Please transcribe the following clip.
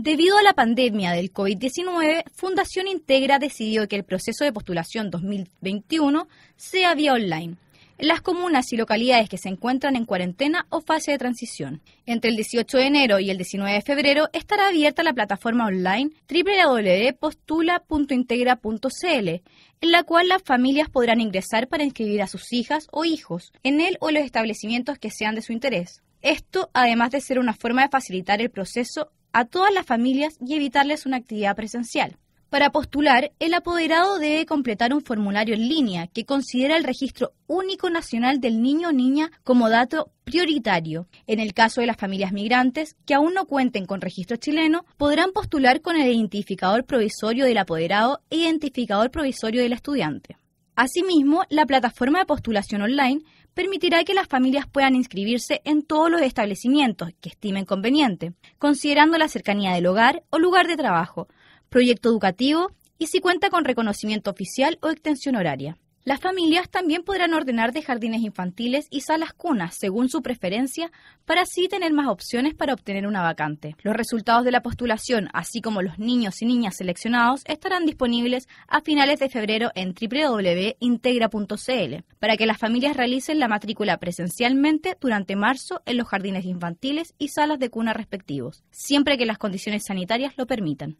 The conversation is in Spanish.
Debido a la pandemia del COVID-19, Fundación Integra decidió que el proceso de postulación 2021 sea vía online en las comunas y localidades que se encuentran en cuarentena o fase de transición. Entre el 18 de enero y el 19 de febrero estará abierta la plataforma online www.postula.integra.cl, en la cual las familias podrán ingresar para inscribir a sus hijas o hijos en él o los establecimientos que sean de su interés. Esto, además de ser una forma de facilitar el proceso a todas las familias y evitarles una actividad presencial. Para postular, el apoderado debe completar un formulario en línea que considera el registro único nacional del niño o niña como dato prioritario. En el caso de las familias migrantes que aún no cuenten con registro chileno, podrán postular con el identificador provisorio del apoderado e identificador provisorio del estudiante. Asimismo, la plataforma de postulación online permitirá que las familias puedan inscribirse en todos los establecimientos que estimen conveniente, considerando la cercanía del hogar o lugar de trabajo, proyecto educativo y si cuenta con reconocimiento oficial o extensión horaria. Las familias también podrán ordenar de jardines infantiles y salas cunas según su preferencia para así tener más opciones para obtener una vacante. Los resultados de la postulación, así como los niños y niñas seleccionados, estarán disponibles a finales de febrero en www.integra.cl para que las familias realicen la matrícula presencialmente durante marzo en los jardines infantiles y salas de cuna respectivos, siempre que las condiciones sanitarias lo permitan.